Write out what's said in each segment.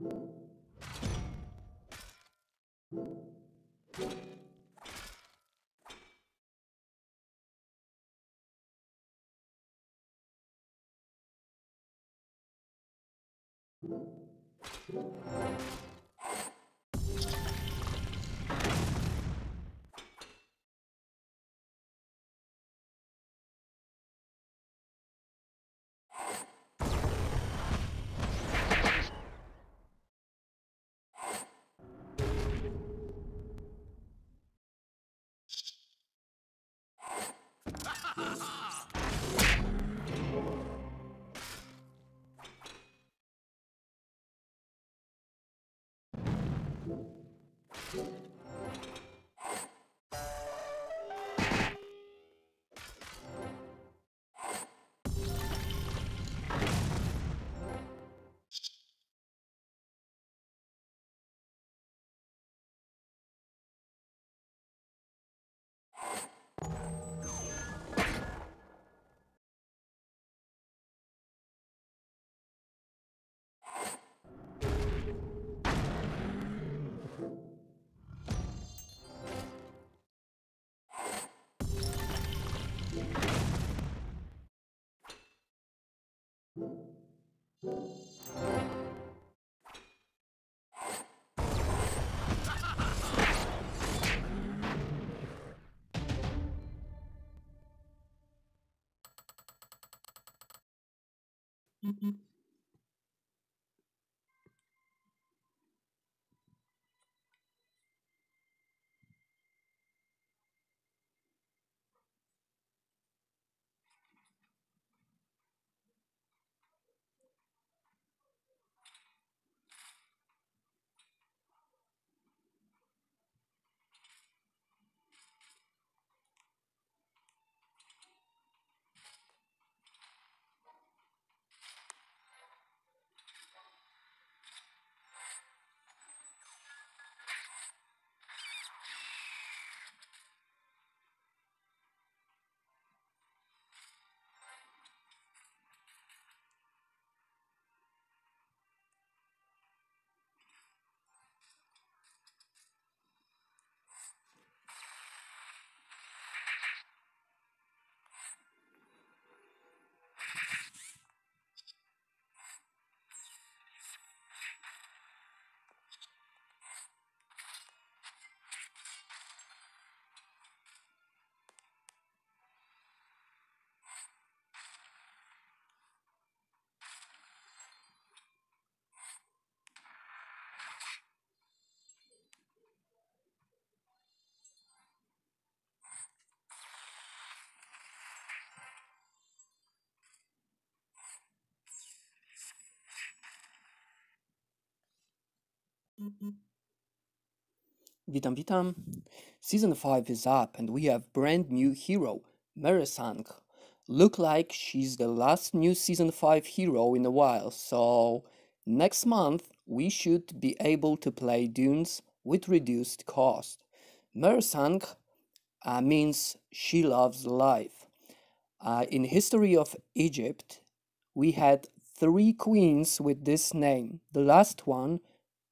Thank you Mm-hmm. Witam, witam. Season 5 is up and we have brand new hero, Merisang. Look like she's the last new season 5 hero in a while, so next month we should be able to play Dunes with reduced cost. Merisang uh, means she loves life. Uh, in history of Egypt, we had three queens with this name. The last one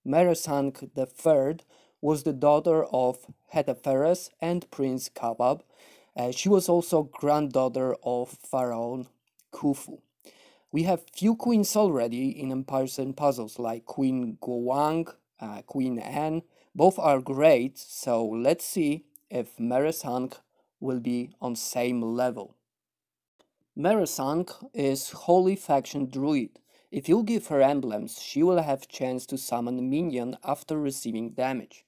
Meresank III was the daughter of Hetepheres and Prince Kabab. Uh, she was also granddaughter of Pharaoh Khufu. We have few queens already in empires and puzzles, like Queen Guowang, uh, Queen Anne. Both are great, so let's see if Meresank will be on same level. Meresank is holy faction druid. If you give her emblems, she will have chance to summon minion after receiving damage.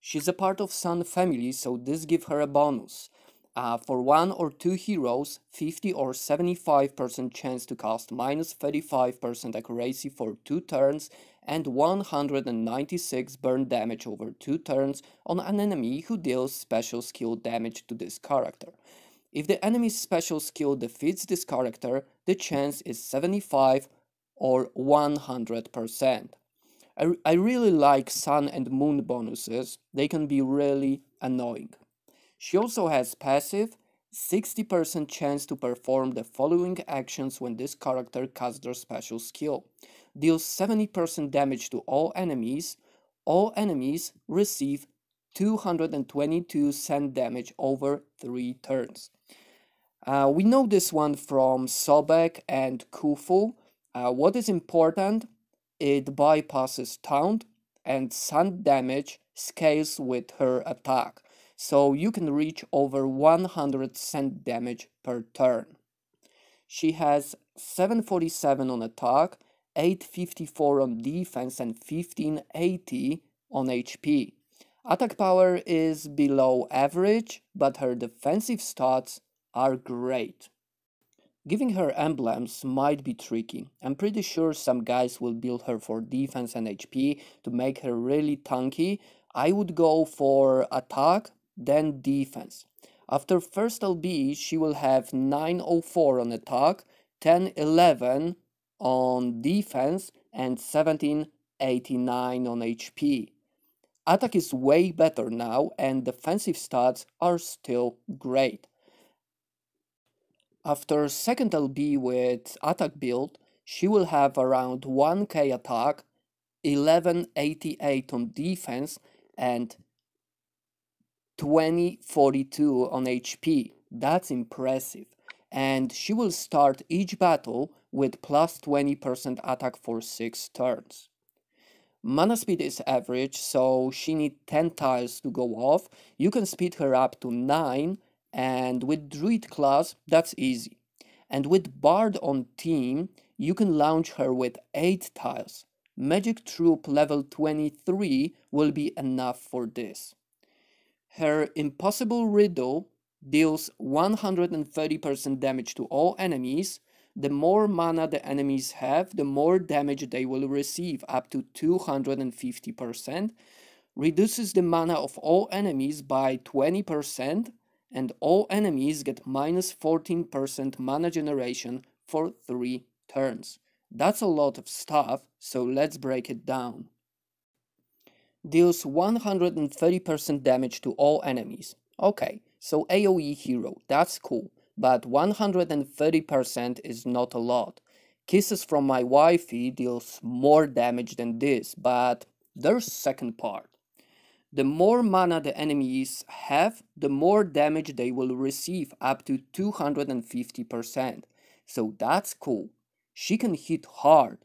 She's a part of Sun family, so this give her a bonus. Uh, for one or two heroes, 50 or 75% chance to cast minus 35% accuracy for two turns and 196 burn damage over two turns on an enemy who deals special skill damage to this character. If the enemy's special skill defeats this character, the chance is 75 or 100%. I, I really like sun and moon bonuses, they can be really annoying. She also has passive, 60% chance to perform the following actions when this character casts their special skill. Deals 70% damage to all enemies, all enemies receive 222 and twenty-two cent damage over 3 turns. Uh, we know this one from Sobek and Kufu. Uh, what is important, it bypasses taunt and sun damage scales with her attack, so you can reach over 100 cent damage per turn. She has 747 on attack, 854 on defense and 1580 on HP. Attack power is below average, but her defensive stats are great. Giving her emblems might be tricky. I'm pretty sure some guys will build her for defense and HP to make her really tanky. I would go for attack, then defense. After first LB, she will have 904 on attack, 1011 on defense, and 1789 on HP. Attack is way better now, and defensive stats are still great. After second LB with attack build, she will have around 1k attack, 1188 on defense, and 2042 on HP. That's impressive. And she will start each battle with plus 20% attack for 6 turns. Mana speed is average, so she need 10 tiles to go off. You can speed her up to 9 and with druid class that's easy and with bard on team you can launch her with 8 tiles magic troop level 23 will be enough for this her impossible riddle deals 130% damage to all enemies the more mana the enemies have, the more damage they will receive, up to 250%, reduces the mana of all enemies by 20%, and all enemies get minus 14% mana generation for 3 turns. That's a lot of stuff, so let's break it down. Deals 130% damage to all enemies. Okay, so AoE hero, that's cool, but 130% is not a lot. Kisses from my wifey deals more damage than this, but there's second part. The more mana the enemies have, the more damage they will receive, up to 250%. So that's cool. She can hit hard.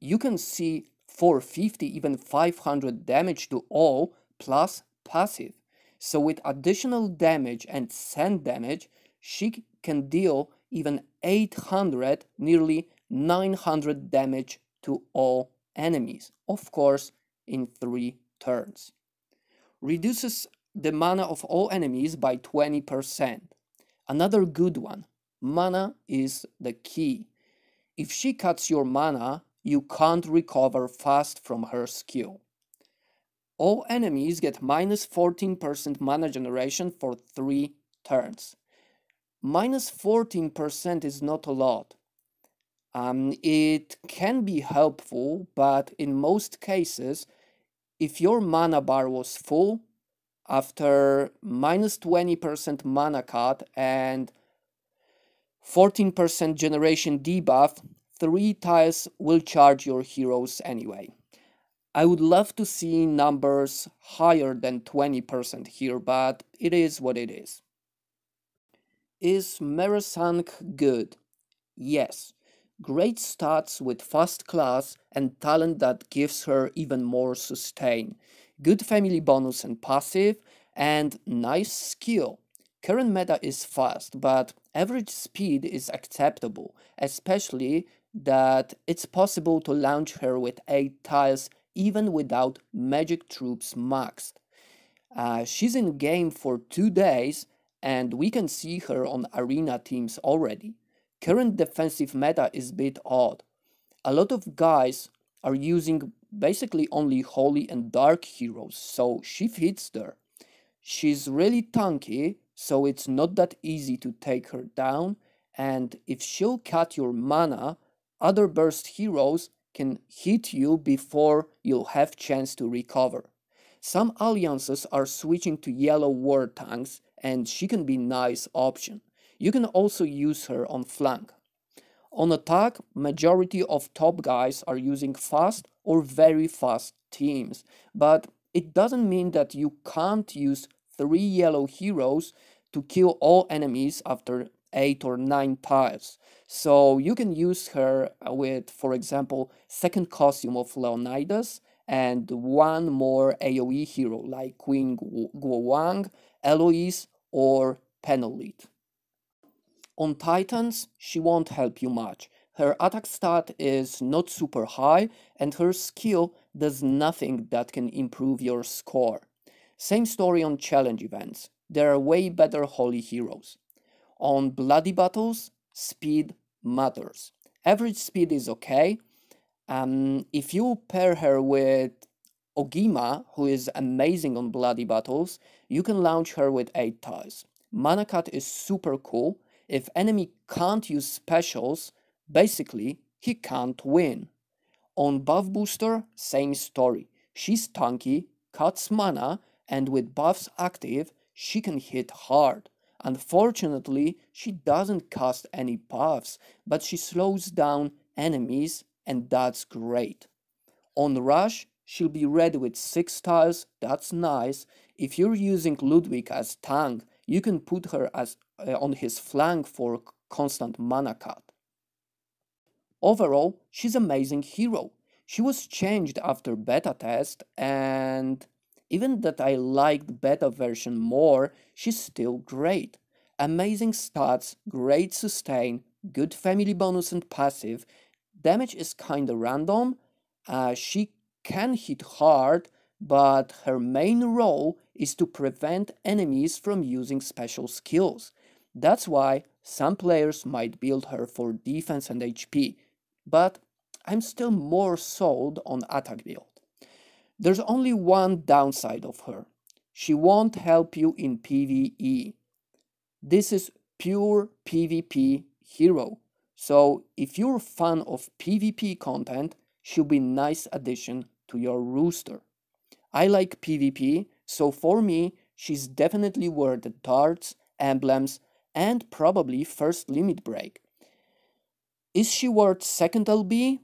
You can see 450, even 500 damage to all, plus passive. So with additional damage and send damage, she can deal even 800, nearly 900 damage to all enemies. Of course, in 3 turns reduces the mana of all enemies by 20%. Another good one. Mana is the key. If she cuts your mana, you can't recover fast from her skill. All enemies get minus 14% mana generation for 3 turns. Minus 14% is not a lot. Um, it can be helpful, but in most cases, if your mana bar was full after minus 20% mana cut and 14% generation debuff, 3 tiles will charge your heroes anyway. I would love to see numbers higher than 20% here, but it is what it is. Is Merasank good? Yes. Great starts with fast class and talent that gives her even more sustain. Good family bonus and passive, and nice skill. Current meta is fast, but average speed is acceptable, especially that it's possible to launch her with 8 tiles even without magic troops maxed. Uh, she's in game for 2 days and we can see her on arena teams already current defensive meta is a bit odd. A lot of guys are using basically only holy and dark heroes, so she fits there. She's really tanky, so it's not that easy to take her down, and if she'll cut your mana, other burst heroes can hit you before you'll have chance to recover. Some alliances are switching to yellow war tanks, and she can be nice option. You can also use her on flank. On attack, majority of top guys are using fast or very fast teams, but it doesn't mean that you can't use three yellow heroes to kill all enemies after 8 or 9 tiles. So you can use her with, for example, second costume of Leonidas and one more AoE hero like Queen Wang, Eloise, or Penelite. On Titans, she won't help you much. Her attack stat is not super high, and her skill does nothing that can improve your score. Same story on challenge events. There are way better holy heroes. On bloody battles, speed matters. Average speed is okay. Um, if you pair her with Ogima, who is amazing on bloody battles, you can launch her with 8 tiles. Mana Cut is super cool, if enemy can't use specials, basically he can't win. On buff booster, same story. She's tanky, cuts mana, and with buffs active, she can hit hard. Unfortunately, she doesn't cast any buffs, but she slows down enemies, and that's great. On Rush, she'll be ready with 6 tiles, that's nice. If you're using Ludwig as tank you can put her as uh, on his flank for constant mana cut. Overall, she's amazing hero. She was changed after beta test and even that I liked beta version more, she's still great. Amazing stats, great sustain, good family bonus and passive, damage is kinda random, uh, she can hit hard, but her main role is to prevent enemies from using special skills. That's why some players might build her for defense and HP, but I'm still more sold on attack build. There's only one downside of her. She won't help you in PvE. This is pure PvP hero, so if you're a fan of PvP content, she'll be nice addition to your rooster. I like PvP, so for me, she's definitely worth the darts, emblems, and probably first limit break. Is she worth second LB?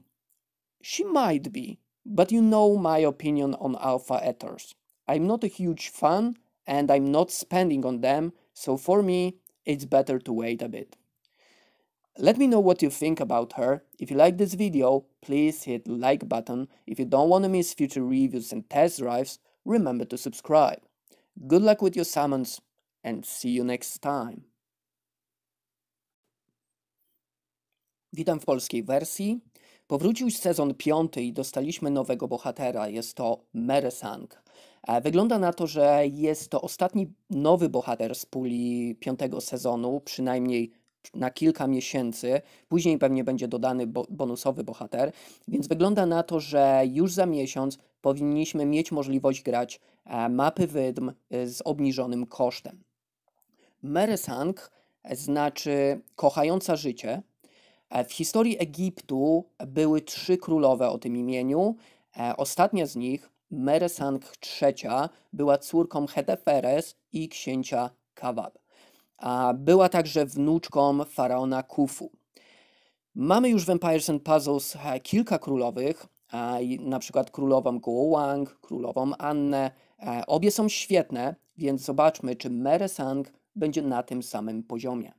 She might be, but you know my opinion on Alpha Ethers. I'm not a huge fan and I'm not spending on them, so for me, it's better to wait a bit. Let me know what you think about her. If you like this video, please hit like button. If you don't want to miss future reviews and test drives, Remember to subscribe. Good luck with your summons and see you next time. Witam w polskiej wersji. Powrócił sezon piąty i dostaliśmy nowego bohatera. Jest to Meresang. E, wygląda na to, że jest to ostatni nowy bohater z puli piątego sezonu, przynajmniej na kilka miesięcy, później pewnie będzie dodany bo bonusowy bohater, więc wygląda na to, że już za miesiąc powinniśmy mieć możliwość grać e, mapy wydm e, z obniżonym kosztem. Meresang e, znaczy kochająca życie. W historii Egiptu były trzy królowe o tym imieniu. Ostatnia z nich, Meresang III, była córką Heteferes i księcia Kawab a była także wnuczką faraona Kufu. Mamy już w Empires and Puzzles e, kilka królowych, na przykład królową Guowang, królową Annę. E, obie są świetne, więc zobaczmy, czy Meresang będzie na tym samym poziomie.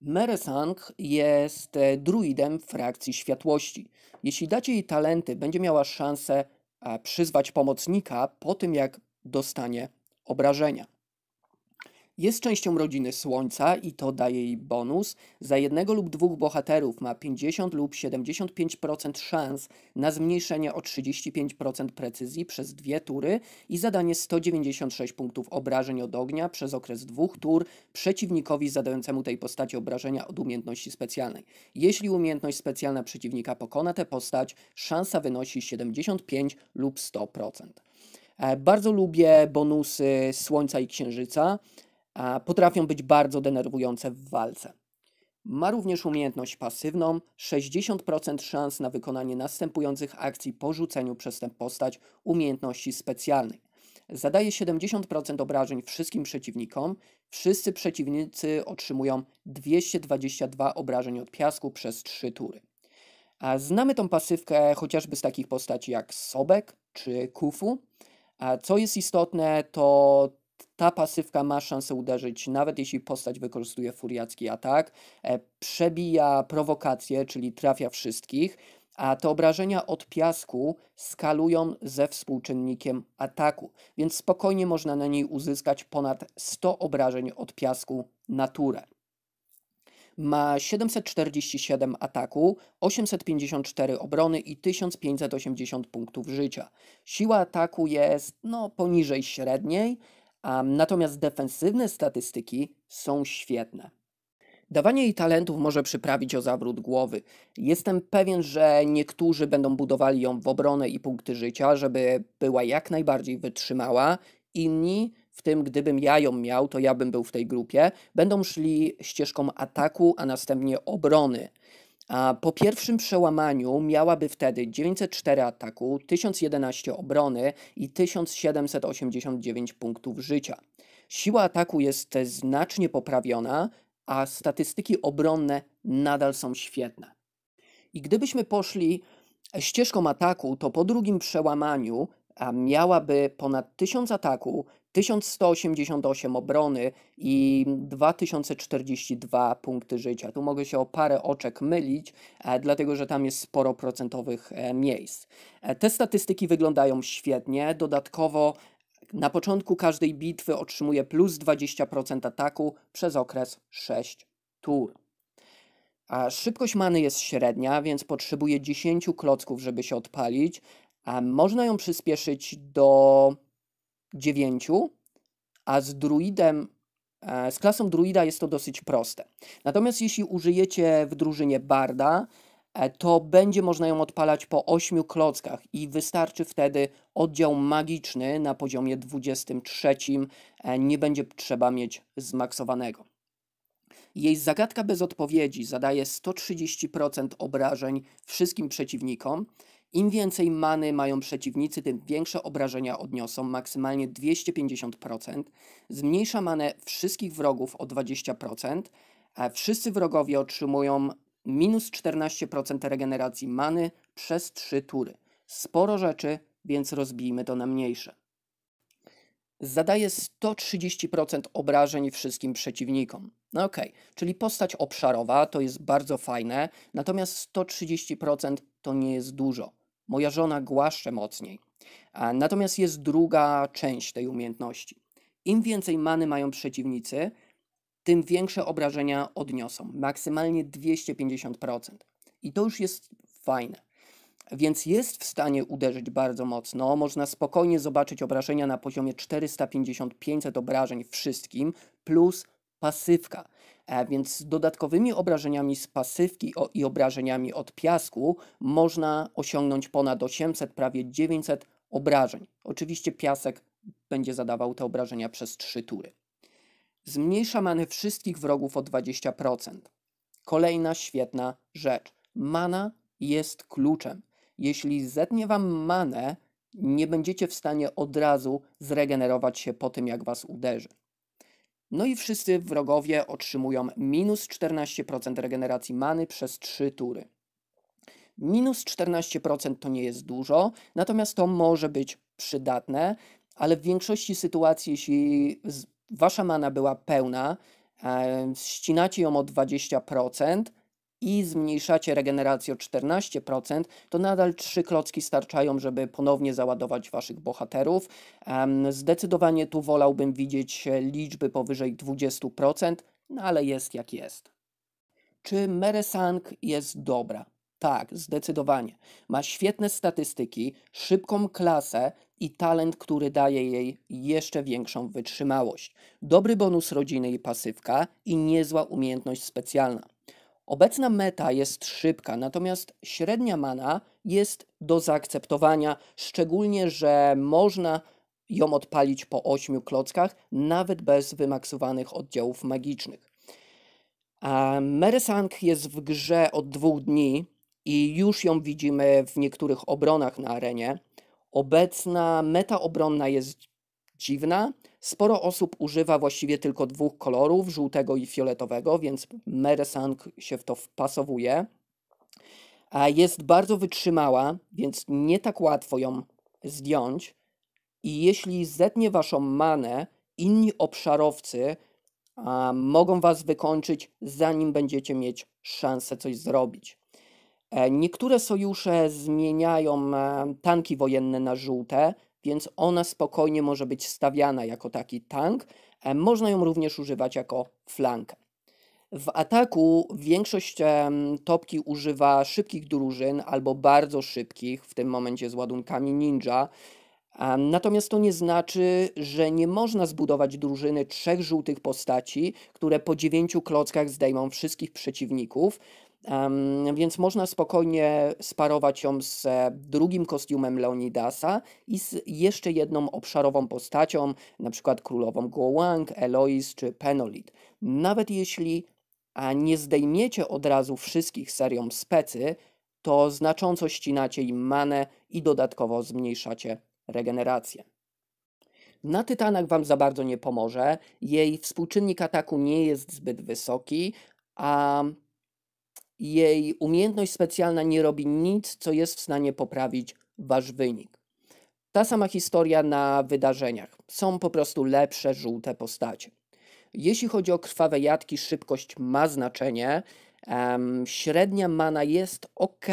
Meresang jest e, druidem frakcji światłości. Jeśli dacie jej talenty, będzie miała szansę przyzwać pomocnika po tym, jak dostanie obrażenia. Jest częścią rodziny Słońca i to daje jej bonus. Za jednego lub dwóch bohaterów ma 50 lub 75% szans na zmniejszenie o 35% precyzji przez dwie tury i zadanie 196 punktów obrażeń od ognia przez okres dwóch tur przeciwnikowi zadającemu tej postaci obrażenia od umiejętności specjalnej. Jeśli umiejętność specjalna przeciwnika pokona tę postać, szansa wynosi 75 lub 100%. E, bardzo lubię bonusy Słońca i Księżyca potrafią być bardzo denerwujące w walce. Ma również umiejętność pasywną, 60% szans na wykonanie następujących akcji po rzuceniu przez tę postać umiejętności specjalnej. Zadaje 70% obrażeń wszystkim przeciwnikom. Wszyscy przeciwnicy otrzymują 222 obrażeń od piasku przez 3 tury. A znamy tą pasywkę chociażby z takich postaci jak Sobek czy Kufu. A co jest istotne, to ta pasywka ma szansę uderzyć, nawet jeśli postać wykorzystuje furiacki atak, e, przebija prowokację, czyli trafia wszystkich, a te obrażenia od piasku skalują ze współczynnikiem ataku, więc spokojnie można na niej uzyskać ponad 100 obrażeń od piasku na turę. Ma 747 ataku, 854 obrony i 1580 punktów życia. Siła ataku jest no, poniżej średniej, natomiast defensywne statystyki są świetne. Dawanie jej talentów może przyprawić o zawrót głowy. Jestem pewien, że niektórzy będą budowali ją w obronę i punkty życia, żeby była jak najbardziej wytrzymała. Inni, w tym gdybym ja ją miał, to ja bym był w tej grupie, będą szli ścieżką ataku, a następnie obrony. A po pierwszym przełamaniu miałaby wtedy 904 ataku, 1011 obrony i 1789 punktów życia. Siła ataku jest znacznie poprawiona, a statystyki obronne nadal są świetne. I gdybyśmy poszli ścieżką ataku, to po drugim przełamaniu miałaby ponad 1000 ataku, 1188 obrony i 2042 punkty życia. Tu mogę się o parę oczek mylić, e, dlatego że tam jest sporo procentowych e, miejsc. E, te statystyki wyglądają świetnie. Dodatkowo na początku każdej bitwy otrzymuje plus 20% ataku przez okres 6 tur. A szybkość many jest średnia, więc potrzebuje 10 klocków, żeby się odpalić. Można ją przyspieszyć do 9, a z druidem, e, z klasą druida jest to dosyć proste. Natomiast jeśli użyjecie w drużynie barda, e, to będzie można ją odpalać po 8 klockach i wystarczy wtedy oddział magiczny na poziomie 23, e, nie będzie trzeba mieć zmaksowanego. Jej zagadka bez odpowiedzi zadaje 130% obrażeń wszystkim przeciwnikom im więcej many mają przeciwnicy, tym większe obrażenia odniosą, maksymalnie 250%. Zmniejsza manę wszystkich wrogów o 20%. a Wszyscy wrogowie otrzymują minus 14% regeneracji many przez 3 tury. Sporo rzeczy, więc rozbijmy to na mniejsze. Zadaje 130% obrażeń wszystkim przeciwnikom. No okej, okay. czyli postać obszarowa to jest bardzo fajne, natomiast 130% to nie jest dużo moja żona głaszcze mocniej. Natomiast jest druga część tej umiejętności. Im więcej many mają przeciwnicy, tym większe obrażenia odniosą, maksymalnie 250%. I to już jest fajne. Więc jest w stanie uderzyć bardzo mocno. Można spokojnie zobaczyć obrażenia na poziomie 450-500 obrażeń wszystkim, plus pasywka. E, więc dodatkowymi obrażeniami z pasywki i obrażeniami od piasku można osiągnąć ponad 800, prawie 900 obrażeń. Oczywiście piasek będzie zadawał te obrażenia przez 3 tury. Zmniejsza manę wszystkich wrogów o 20%. Kolejna świetna rzecz. Mana jest kluczem. Jeśli zetnie wam manę, nie będziecie w stanie od razu zregenerować się po tym, jak was uderzy. No i wszyscy wrogowie otrzymują minus 14% regeneracji many przez 3 tury. Minus 14% to nie jest dużo, natomiast to może być przydatne, ale w większości sytuacji, jeśli wasza mana była pełna, e, ścinacie ją o 20%, i zmniejszacie regenerację o 14%, to nadal trzy klocki starczają, żeby ponownie załadować waszych bohaterów. Zdecydowanie tu wolałbym widzieć liczby powyżej 20%, no ale jest jak jest. Czy Meresang jest dobra? Tak, zdecydowanie. Ma świetne statystyki, szybką klasę i talent, który daje jej jeszcze większą wytrzymałość. Dobry bonus rodziny i pasywka i niezła umiejętność specjalna. Obecna meta jest szybka, natomiast średnia mana jest do zaakceptowania, szczególnie, że można ją odpalić po 8 klockach, nawet bez wymaksowanych oddziałów magicznych. A Meresang jest w grze od dwóch dni i już ją widzimy w niektórych obronach na arenie. Obecna meta obronna jest dziwna, Sporo osób używa właściwie tylko dwóch kolorów, żółtego i fioletowego, więc Meresang się w to wpasowuje. Jest bardzo wytrzymała, więc nie tak łatwo ją zdjąć. I jeśli zetnie waszą manę, inni obszarowcy a, mogą was wykończyć, zanim będziecie mieć szansę coś zrobić. E, niektóre sojusze zmieniają e, tanki wojenne na żółte, więc ona spokojnie może być stawiana jako taki tank. E, można ją również używać jako flankę. W ataku większość topki używa szybkich drużyn albo bardzo szybkich, w tym momencie z ładunkami ninja. E, natomiast to nie znaczy, że nie można zbudować drużyny trzech żółtych postaci, które po dziewięciu klockach zdejmą wszystkich przeciwników. Więc można spokojnie sparować ją z e, drugim kostiumem Leonidasa i z jeszcze jedną obszarową postacią, na przykład królową Gołang, Elois czy Penolit. Nawet jeśli nie zdejmiecie od razu wszystkich serią specy, to znacząco ścinacie im manę i dodatkowo zmniejszacie regenerację. Na Tytanach Wam za bardzo nie pomoże, jej współczynnik ataku nie jest zbyt wysoki, a jej umiejętność specjalna nie robi nic, co jest w stanie poprawić wasz wynik. Ta sama historia na wydarzeniach. Są po prostu lepsze żółte postacie. Jeśli chodzi o krwawe jadki, szybkość ma znaczenie. Um, średnia mana jest ok.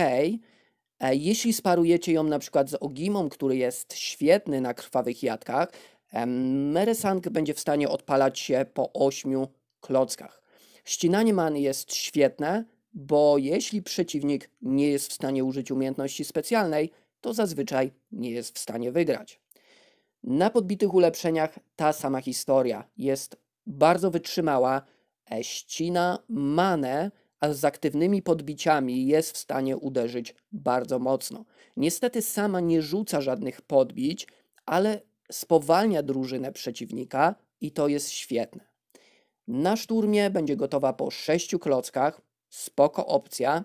E, jeśli sparujecie ją na przykład z Ogimą, który jest świetny na krwawych jadkach, Meresank Meresang będzie w stanie odpalać się po 8 klockach. Ścinanie many jest świetne, bo jeśli przeciwnik nie jest w stanie użyć umiejętności specjalnej, to zazwyczaj nie jest w stanie wygrać. Na podbitych ulepszeniach ta sama historia. Jest bardzo wytrzymała, ścina manę, a z aktywnymi podbiciami jest w stanie uderzyć bardzo mocno. Niestety sama nie rzuca żadnych podbić, ale spowalnia drużynę przeciwnika i to jest świetne. Na szturmie będzie gotowa po sześciu klockach, Spoko opcja.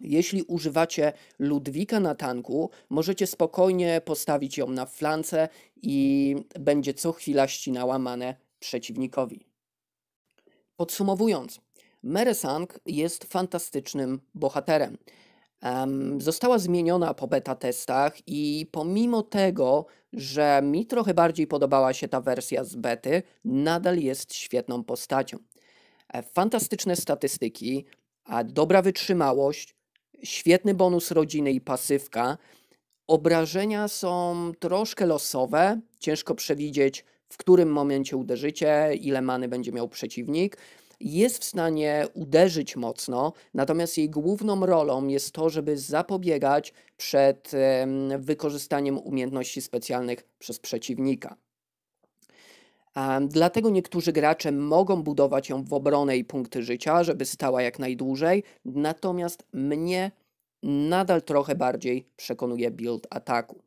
Jeśli używacie Ludwika na tanku, możecie spokojnie postawić ją na flance i będzie co chwila ścinała manę przeciwnikowi. Podsumowując, Meresang jest fantastycznym bohaterem. Um, została zmieniona po beta testach i pomimo tego, że mi trochę bardziej podobała się ta wersja z bety, nadal jest świetną postacią. E, fantastyczne statystyki, a dobra wytrzymałość, świetny bonus rodziny i pasywka. Obrażenia są troszkę losowe, ciężko przewidzieć, w którym momencie uderzycie, ile many będzie miał przeciwnik. Jest w stanie uderzyć mocno, natomiast jej główną rolą jest to, żeby zapobiegać przed wykorzystaniem umiejętności specjalnych przez przeciwnika. Dlatego niektórzy gracze mogą budować ją w obronę i punkty życia, żeby stała jak najdłużej, natomiast mnie nadal trochę bardziej przekonuje build ataku.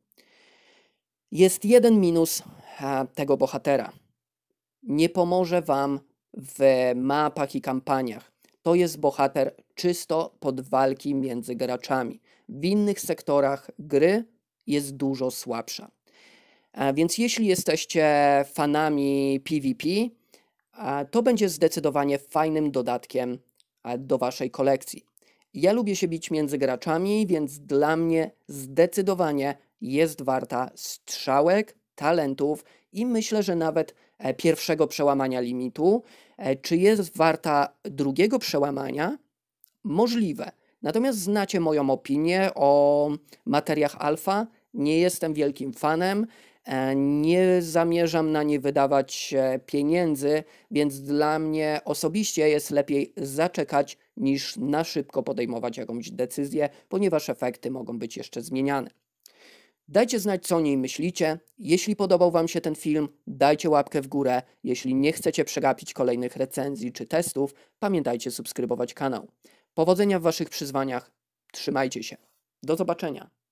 Jest jeden minus e, tego bohatera. Nie pomoże Wam w mapach i kampaniach. To jest bohater czysto pod walki między graczami. W innych sektorach gry jest dużo słabsza. E, więc jeśli jesteście fanami PvP, e, to będzie zdecydowanie fajnym dodatkiem e, do waszej kolekcji. Ja lubię się bić między graczami, więc dla mnie zdecydowanie jest warta strzałek, talentów i myślę, że nawet pierwszego przełamania limitu. Czy jest warta drugiego przełamania? Możliwe. Natomiast znacie moją opinię o materiach alfa. Nie jestem wielkim fanem. E, nie zamierzam na nie wydawać e, pieniędzy, więc dla mnie osobiście jest lepiej zaczekać niż na szybko podejmować jakąś decyzję, ponieważ efekty mogą być jeszcze zmieniane. Dajcie znać, co o niej myślicie. Jeśli podobał Wam się ten film, dajcie łapkę w górę. Jeśli nie chcecie przegapić kolejnych recenzji czy testów, pamiętajcie subskrybować kanał. Powodzenia w Waszych przyzwaniach. Trzymajcie się. Do zobaczenia.